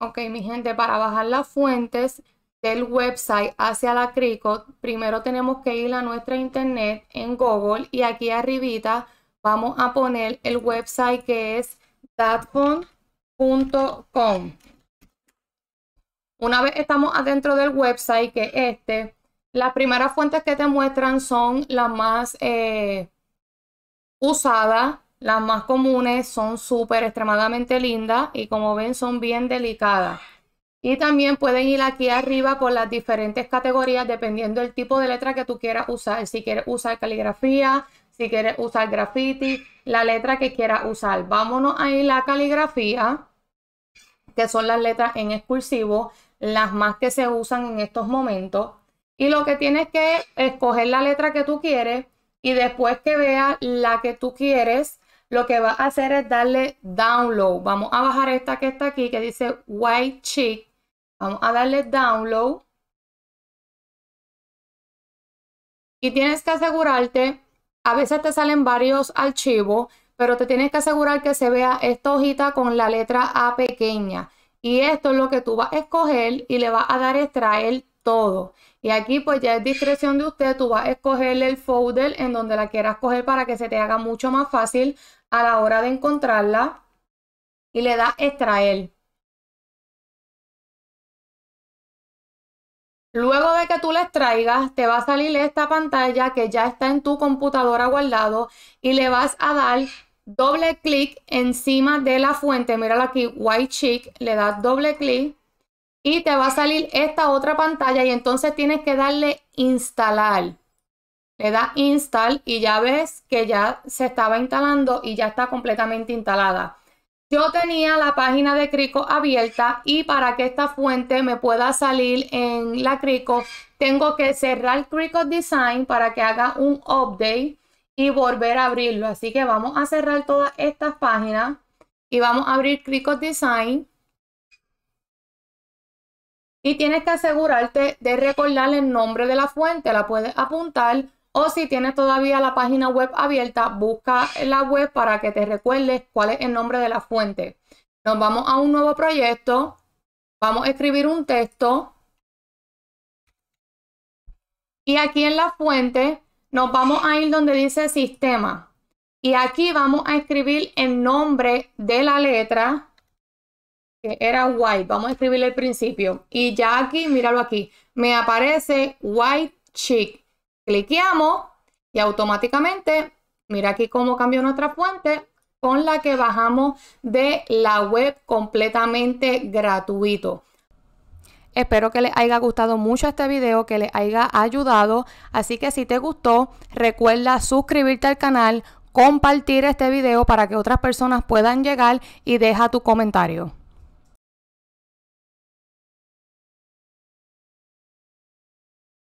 Ok, mi gente, para bajar las fuentes del website hacia la Cricut, primero tenemos que ir a nuestra internet en Google y aquí arribita vamos a poner el website que es datfont.com. Una vez estamos adentro del website, que es este, las primeras fuentes que te muestran son las más eh, usadas las más comunes son súper extremadamente lindas y como ven son bien delicadas. Y también pueden ir aquí arriba por las diferentes categorías dependiendo del tipo de letra que tú quieras usar. Si quieres usar caligrafía, si quieres usar graffiti, la letra que quieras usar. Vámonos ahí la caligrafía, que son las letras en exclusivo, las más que se usan en estos momentos. Y lo que tienes que escoger la letra que tú quieres y después que veas la que tú quieres, lo que va a hacer es darle download. Vamos a bajar esta que está aquí, que dice White chick. Vamos a darle download. Y tienes que asegurarte, a veces te salen varios archivos, pero te tienes que asegurar que se vea esta hojita con la letra A pequeña. Y esto es lo que tú vas a escoger y le vas a dar extraer todo. Y aquí pues ya es discreción de usted, tú vas a escogerle el folder en donde la quieras coger para que se te haga mucho más fácil a la hora de encontrarla y le das extraer. Luego de que tú la extraigas, te va a salir esta pantalla que ya está en tu computadora guardado y le vas a dar doble clic encima de la fuente. Míralo aquí, White chick le das doble clic y te va a salir esta otra pantalla y entonces tienes que darle instalar. Le das install y ya ves que ya se estaba instalando y ya está completamente instalada. Yo tenía la página de Crico abierta y para que esta fuente me pueda salir en la Crico, tengo que cerrar Crico Design para que haga un update y volver a abrirlo. Así que vamos a cerrar todas estas páginas y vamos a abrir Crico Design. Y tienes que asegurarte de recordar el nombre de la fuente, la puedes apuntar o si tienes todavía la página web abierta, busca la web para que te recuerdes cuál es el nombre de la fuente. Nos vamos a un nuevo proyecto, vamos a escribir un texto y aquí en la fuente nos vamos a ir donde dice sistema. Y aquí vamos a escribir el nombre de la letra que era white, vamos a escribirle el principio. Y ya aquí, míralo aquí, me aparece white chick. Cliqueamos y automáticamente, mira aquí cómo cambió nuestra fuente con la que bajamos de la web completamente gratuito. Espero que les haya gustado mucho este video, que les haya ayudado. Así que si te gustó, recuerda suscribirte al canal, compartir este video para que otras personas puedan llegar y deja tu comentario.